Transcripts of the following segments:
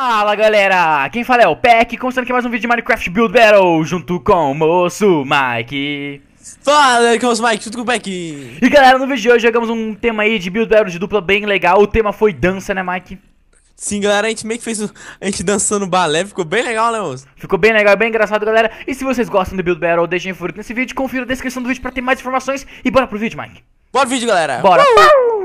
Fala galera, quem fala é o Peck, começando aqui mais um vídeo de Minecraft Build Battle, junto com o moço Mike. Fala, com é o Mike, tudo com o Peck. E galera, no vídeo de hoje jogamos um tema aí de Build Battle de dupla bem legal, o tema foi dança, né Mike? Sim, galera, a gente meio que fez a gente dançando balé, ficou bem legal, né, moço? Ficou bem legal, bem engraçado, galera. E se vocês gostam do Build Battle, deixem furo nesse vídeo, confira a descrição do vídeo pra ter mais informações e bora pro vídeo, Mike. Bora pro vídeo, galera. Bora. Uh!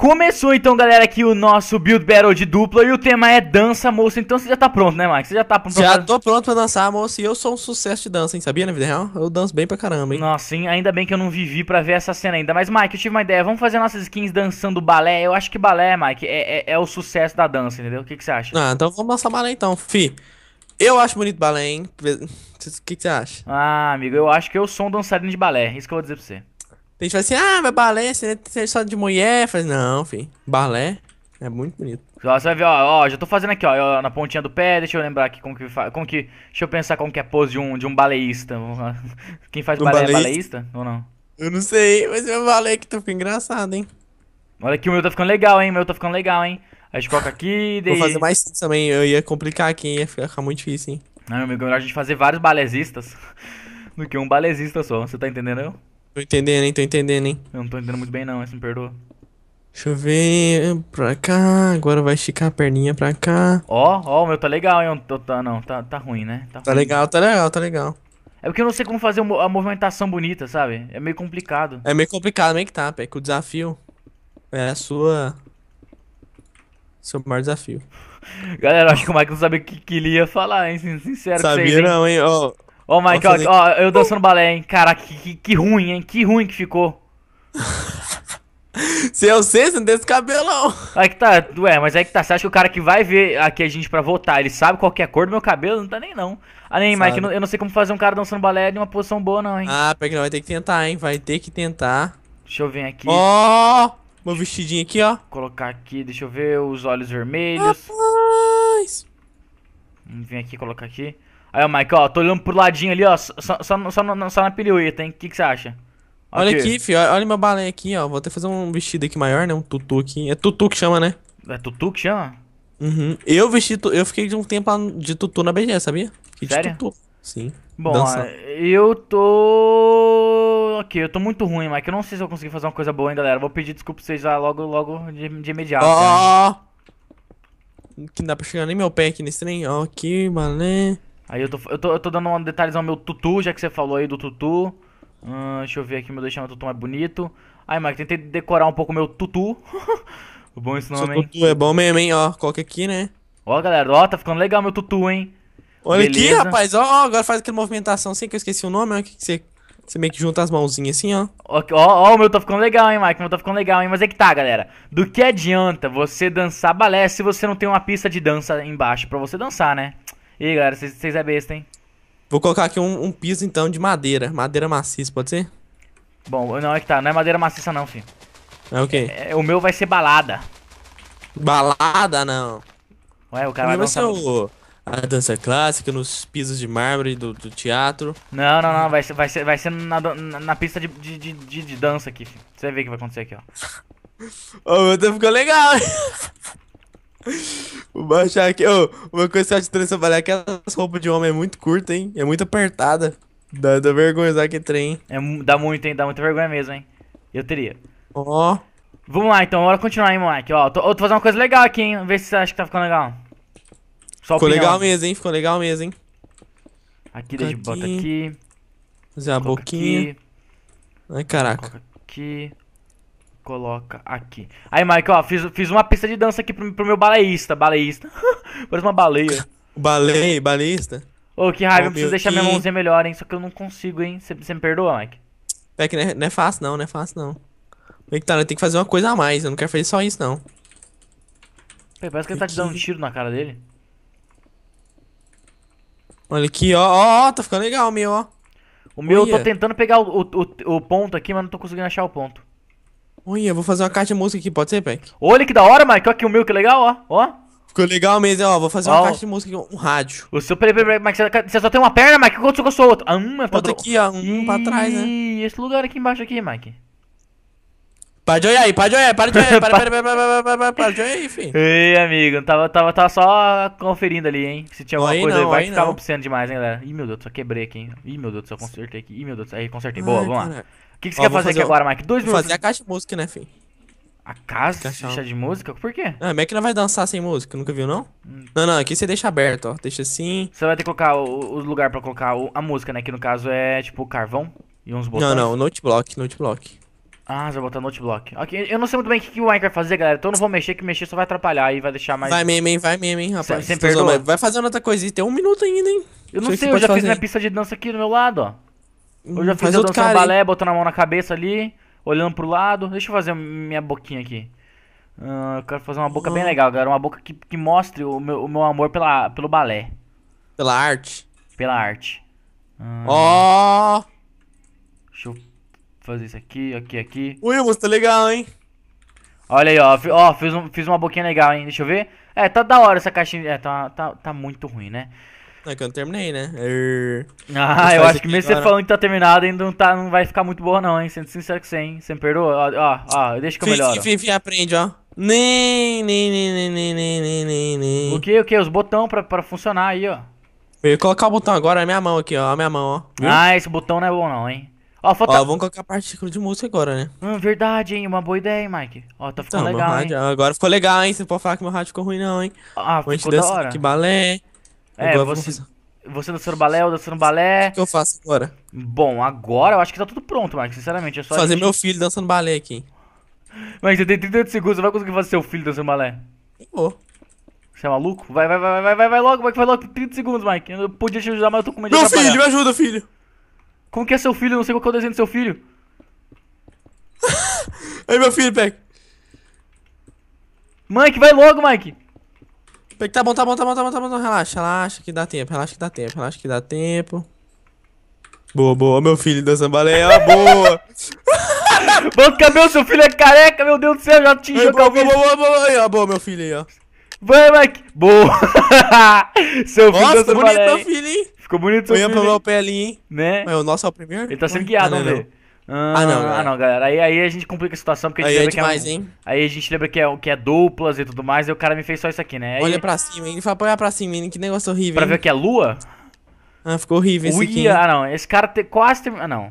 Começou então, galera, aqui o nosso Build Battle de dupla e o tema é dança, moça. Então você já tá pronto, né, Max? Você já tá pronto? Já tô pronto pra dançar, moça. E eu sou um sucesso de dança, hein? Sabia na vida real? Eu danço bem pra caramba, hein? Nossa, hein? ainda bem que eu não vivi pra ver essa cena ainda. Mas, Mike, eu tive uma ideia. Vamos fazer nossas skins dançando balé. Eu acho que balé, Mike, é, é, é o sucesso da dança, entendeu? O que, que você acha? Ah, então vamos dançar balé então, fi. Eu acho bonito balé, hein? O que, que você acha? Ah, amigo, eu acho que eu sou um dançarino de balé. Isso que eu vou dizer pra você. Tem gente que fala assim, ah, mas balé, você é, é só de mulher. Faz, não, filho. Balé é muito bonito. Ó, você vai ver, ó, ó, já tô fazendo aqui, ó, na pontinha do pé, deixa eu lembrar aqui como que faz. Como que. Deixa eu pensar como que é a pose de um, de um baleísta. Quem faz um balé é baleísta? é baleísta ou não? Eu não sei, mas é meu balé que tá ficando engraçado, hein? Olha aqui, o meu tá ficando legal, hein? O meu tá ficando legal, hein? A gente coloca aqui, daí... Vou fazer mais também, eu ia complicar aqui, ia ficar muito difícil, hein? Não, meu amigo, é melhor a gente fazer vários balezistas do que um balezista só, você tá entendendo? Tô entendendo, hein? Tô entendendo, hein? Eu não tô entendendo muito bem, não, mas me perdoa. Deixa eu ver. Eh, pra cá. Agora vai esticar a perninha pra cá. Ó, ó, o meu tá legal, hein? Tô, tá, não, tá, tá ruim, né? Tá, tá legal, tá legal, tá legal. É porque eu não sei como fazer a movimentação bonita, sabe? É meio complicado. É meio complicado, meio que tá, pé. que o desafio é a sua. Seu maior desafio. Galera, acho que o Mike não sabia o que, que ele ia falar, hein? Sincero, sabia vocês, hein? não, hein? Ó, oh. Ô, oh, Mike, ó, ó, eu dançando balé, hein? Caraca, que, que, que ruim, hein? Que ruim que ficou. Se eu sei, você não é tem esse cabelão. Aí é que tá, ué, mas aí é que tá. Você acha que o cara que vai ver aqui a gente pra votar, ele sabe qual é a cor do meu cabelo? Não tá nem não. Ah, nem, Mike, eu não, eu não, sei como fazer um cara dançando balé em uma posição boa, não, hein? Ah, pega não, vai ter que tentar, hein? Vai ter que tentar. Deixa eu vir aqui. Ó! Oh, meu vestidinho aqui, ó. Colocar aqui, deixa eu ver os olhos vermelhos. Rapaz! Vem aqui, colocar aqui. Aí, ó, Mike, ó, tô olhando pro ladinho ali, ó, só, só, só, só na, só na pirueta, hein? O que, você acha? Olha aqui, filho, olha meu balé aqui, ó. Vou até fazer um vestido aqui maior, né? Um tutu aqui. É tutu que chama, né? É tutu que chama? Uhum. Eu vesti, eu fiquei de um tempo de tutu na BG, sabia? Fiquei Sério? De tutu. Sim. Bom, é, eu tô. Ok, eu tô muito ruim, Michael. Eu não sei se eu consegui fazer uma coisa boa, hein, galera. Vou pedir desculpa pra vocês lá logo, logo de, de imediato. Ó! Oh! Que não dá pra chegar nem meu pé aqui nesse trem. Ó, aqui, mané. Aí eu tô, eu tô, eu tô dando um detalhes ao meu tutu, já que você falou aí do tutu. Hum, deixa eu ver aqui, meu deixar meu tutu mais bonito. Aí, Mike, tentei decorar um pouco o meu tutu. bom esse nome, Seu tutu é bom mesmo, hein? Ó, coloca aqui, né? Ó, galera, ó, tá ficando legal meu tutu, hein? Olha Beleza. aqui, rapaz, ó, ó, agora faz aquela movimentação assim que eu esqueci o nome, ó, que você... Você meio que junta as mãozinhas assim, ó. Ó, ó, o meu tá ficando legal, hein, Mike? O meu tá ficando legal, hein? Mas é que tá, galera. Do que adianta você dançar balé se você não tem uma pista de dança embaixo para você dançar, né? Ih, galera, vocês é besta, hein? Vou colocar aqui um, um, piso, então, de madeira. Madeira maciça, pode ser? Bom, não, é que tá. Não é madeira maciça, não, filho. É o quê? É, é o meu vai ser balada. Balada, não. Ué, o cara o vai dançar... O... A dança clássica, nos pisos de mármore do, do teatro. Não, não, não. Vai ser, vai ser, vai ser na, na, na pista de, de, de, de, dança aqui, filho. Você vai ver o que vai acontecer aqui, ó. Ô, meu Deus, ficou legal, o baixar aqui. É ô, uma coisa que eu acho estranho trabalhar é que aquelas roupas de homem é muito curta, hein? É muito apertada. Dá, dá vergonha usar aquele trem. É, dá muito, hein? Dá muita vergonha mesmo, hein? Eu teria. Ó. Oh. Vamos lá, então. Bora continuar, hein, moleque. Ó, tô, tô fazendo uma coisa legal aqui, hein? Vê se você acha que tá ficando legal. Só Ficou opinião. legal mesmo, hein? Ficou legal mesmo, hein? Aqui, deixa eu botar aqui. Fazer a boquinha. Aqui. Ai, caraca. Coloca aqui coloca aqui. Aí, Mike, ó, fiz, fiz uma pista de dança aqui pro, pro meu baleísta, baleísta. Parece uma baleia. Baleia, baleísta? Ô, oh, que raiva, oh, eu preciso deixar que... minha mãozinha melhor, hein? Só que eu não consigo, hein? Você me perdoa, Mike? É que não é, não é, fácil, não, não é fácil, não. Tem que tá, tem que fazer uma coisa a mais, eu não quero fazer só isso, não. Pê, parece que ele tá te dando um tiro na cara dele. Olha aqui, ó, ó, ó tá ficando legal o meu, ó. O meu eu tô tentando pegar o, o, o, o ponto aqui, mas não tô conseguindo achar o ponto. Olha, vou fazer uma caixa de música aqui, pode ser, pai? Olha que da hora, Mike. Olha aqui o meu, que legal, ó. Ó. Ficou legal mesmo, ó. Vou fazer uma caixa de música aqui, um rádio. O seu, peraí, peraí, Mike, você só tem uma perna, Mike? O que aconteceu com a sua outra? Ah, um, é pra Bota aqui, ó, um Ih, pra trás, né? esse lugar aqui embaixo aqui, Mike. Para olhar aí, para de olhar, para de olhar, para, para, para, para, para, para, para de olhar aí, filho. Ei, amigo, tava, tava, tava só conferindo ali, hein? Se tinha alguma aí coisa não, vai que tava obsceno demais, hein, galera? Ih, meu Deus, só quebrei aqui, hein? Ih, meu Deus, só consertei aqui. Ih, meu Deus, aí consertei. Boa, Ai, vamos lá. O que, que você Ó, quer fazer, fazer aqui o... agora, Mike? Dois minutos. Fazer a caixa de música, né, fim? A casa caixa de música? Por quê? Ah, como é que não vai dançar sem música? Nunca viu, não? Hum. Não, não, aqui você deixa aberto, ó. Deixa assim. Você vai ter que colocar o, o lugar pra colocar o, a música, né? Que no caso é tipo carvão e uns botões. Não, não, Noteblock, Noteblock. Ah, você vai botar noteblock. Ok, eu não sei muito bem o que, que o Wine vai fazer, galera. Então eu não vou mexer, que mexer só vai atrapalhar e vai deixar mais. Vai mesmo, hein? Vai mesmo, hein, rapaz. Sem, sem vai fazer outra coisinha. Tem um minuto ainda, hein? Eu não sei, sei eu já fazer. fiz minha pista de dança aqui do meu lado, ó. Eu já hum, fiz eu dançando cara, balé, hein? botando a mão na cabeça ali, olhando pro lado. Deixa eu fazer minha boquinha aqui. Uh, eu quero fazer uma boca bem hum. legal, galera. Uma boca que, que mostre o meu, o meu amor pela, pelo balé. Pela arte? Pela arte. Ah. Ó! Oh. Deixa eu fazer isso aqui, aqui, aqui. Ui, você tá legal, hein? Olha aí, ó. Ó, fiz, um, fiz uma boquinha legal, hein? Deixa eu ver. É, tá da hora essa caixinha. É, tá, tá, tá muito ruim, né? É que eu não terminei, né? Er... Ah, eu acho que mesmo agora. você falando que tá terminado, ainda não, tá, não vai ficar muito boa, não, hein? Sendo sincero que você, hein? Você me perdoa? Ó, ó, deixa que eu melhoro. Fim, fim, aprende, ó. Nem, nem, nem, nem, nem, nem, nem, nem. O que, o que? Os botão pra, pra funcionar aí, ó. Eu ia colocar o botão agora na é minha mão aqui, ó. A minha mão, ó. Viu? Ah, esse botão não é bom, não, hein? Ó, falta... Ó, vamos colocar partícula de música agora, né? Hum, verdade, hein? Uma boa ideia, hein, Mike? Ó, tá ficando então, legal, rádio, hein? Agora ficou legal, hein? Você pode falar que meu rádio ficou ruim, não, hein? Ah, Antes ficou da hora. Que balé. É, agora você... Fazer... Você dançando balé, eu dançando balé. O que eu faço agora? Bom, agora eu acho que tá tudo pronto, Mike, sinceramente. É só fazer gente... meu filho dançando balé aqui. Mas você tem 38 segundos, você vai conseguir fazer seu filho dançando balé. Eu vou. Você é maluco? Vai, vai, vai, vai, vai, vai logo, vai logo. 30 segundos, Mike. Eu podia te ajudar, mas eu tô com medo de Meu filho, me ajuda, filho. Como que é seu filho? Eu não sei qual que é o desenho do seu filho. Aí meu filho, Peck. Mike, vai logo, Mike. Peck, tá, tá bom, tá bom, tá bom, tá bom, tá bom, relaxa, relaxa que dá tempo, relaxa que dá tempo, relaxa que dá tempo. Boa, boa, meu filho dançando balé, ó, boa. Bota o cabelo, seu filho é careca, meu Deus do céu, já atingiu o cabelo. Boa, boa, boa, aí, ó, boa, meu filho aí, ó. Vai, Mike. Boa. seu filho Nossa, dançando bonito balé. meu filho, hein. Ficou bonito o filme. Olhando pro meu pé ali, hein? Né? Mas o nosso é o primeiro? Ele tá sendo ah, guiado, ah, não, Ah, ah, não, Ah, não, galera. Aí, aí a gente complica a situação, porque a gente aí é lembra demais, que é, hein? Aí a gente lembra que é, que é duplas e tudo mais, e o cara me fez só isso aqui, né? Aí... Olha pra cima, hein? Fala pra olhar pra cima, hein? Que negócio horrível, Pra hein? ver que é lua? Ah, ficou horrível Uia, esse aqui. Ah, não. Esse cara te, quase... Ah, não.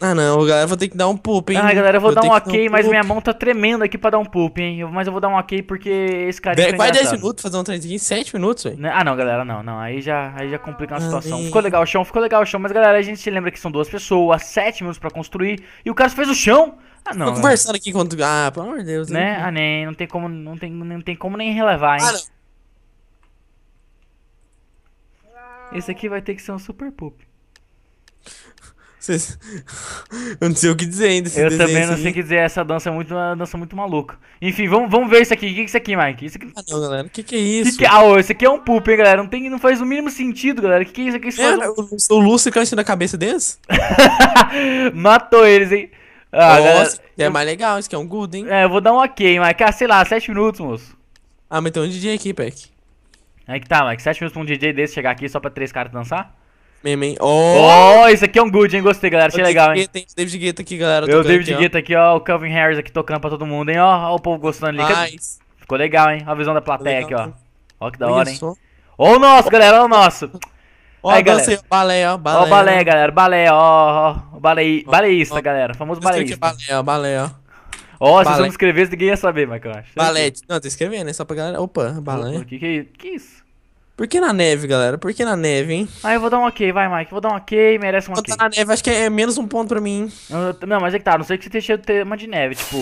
Ah não, galera, vou ter que dar um poop, hein? Ah, galera, eu vou, vou dar um ok, um mas minha mão tá tremendo aqui pra dar um poop, hein? Mas eu vou dar um ok porque esse cara. De, quase 10 minutos fazer um trending em 7 minutos, velho. Né? Ah não, galera, não, não. Aí já, aí já complica a ah, situação. Ficou legal o chão, ficou legal o chão, mas galera, a gente se lembra que são duas pessoas, 7 minutos pra construir, e o cara fez o chão. Ah, não. Tô né? conversando aqui enquanto. Ah, pelo amor de Deus. Né? né? Ah, nem, não tem como, não tem, não tem como nem relevar, hein? Ah, Esse aqui vai ter que ser um super poop. Eu não sei o que dizer ainda. Eu também não assim. sei o que dizer. Essa dança é muito, uma dança muito maluca. Enfim, vamos, vamos ver isso aqui. O que é isso aqui, Mike? Isso aqui... Ah, não, galera. O que, que é isso? Que que... É? Ah, esse isso aqui é um poop, hein, galera? Não, tem... não faz o mínimo sentido, galera. O que, que é isso aqui? Isso é, faz... Né, o, o Lúcio cante na cabeça deles? Matou eles, hein? Ah, Nossa, galera, é mais legal. Isso aqui é um good, hein? É, eu vou dar um ok, Mike. Ah, sei lá, 7 minutos, moço. Ah, mas tem um DJ aqui, Peck. Aí que tá, Mike. 7 minutos pra um DJ desse chegar aqui só pra três caras dançar? mesmo, hein? Oh! oh! isso aqui é um good, hein? Gostei, galera. Achei legal, hein? Tem David Guetta aqui, galera. Eu David aqui, Guetta aqui, ó. O Calvin Harris aqui tocando pra todo mundo, hein? Ó, ó o povo gostando ali. Nice. Ficou legal, hein? Ó a visão da plateia aqui, ó. Ó que da Olha hora, hein? Ó o nosso, galera. Ó o nosso. Ó, aí, galera. Aí, balé, ó. Balé, ó, balé, né? galera. Balé, ó. ó balei... Baleísta, galera. Famoso é baleísta. Balé, ó. Balé, ó. Ó, se você não escrevesse, ninguém ia saber, Michael. Balé. É não, tô escrevendo, né? só pra galera. Opa, balé. O que que é Que isso? Por que na neve, galera? Por que na neve, hein? Ah, eu vou dar um ok, vai, Mike. Vou dar um ok, merece um ok. Tá na neve, acho que é menos um ponto pra mim. Eu, não, mas é que tá, não sei que você tenha cheio de tema de neve, tipo.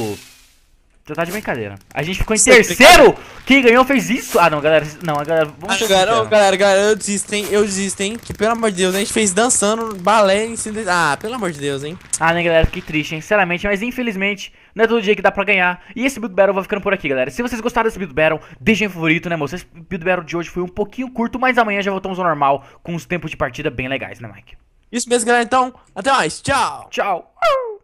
Você tá de brincadeira. A gente ficou em Você tá terceiro! Tá Quem ganhou fez isso! Ah não, galera. Não, galera, vamos ah, galera, galera, galera, eu desisto, hein? Eu desisto, hein? Que pelo amor de Deus, a gente fez dançando balé em cima. Ah, pelo amor de Deus, hein? Ah, né, galera, fiquei triste, hein? Sinceramente, mas infelizmente, não é todo dia que dá pra ganhar. E esse Build Battle vai ficando por aqui, galera. Se vocês gostaram desse Build Battle, deixem favorito, né, moço? Esse Build Battle de hoje foi um pouquinho curto, mas amanhã já voltamos ao normal, com os tempos de partida bem legais, né, Mike? Isso mesmo, galera. Então, até mais. Tchau! Tchau!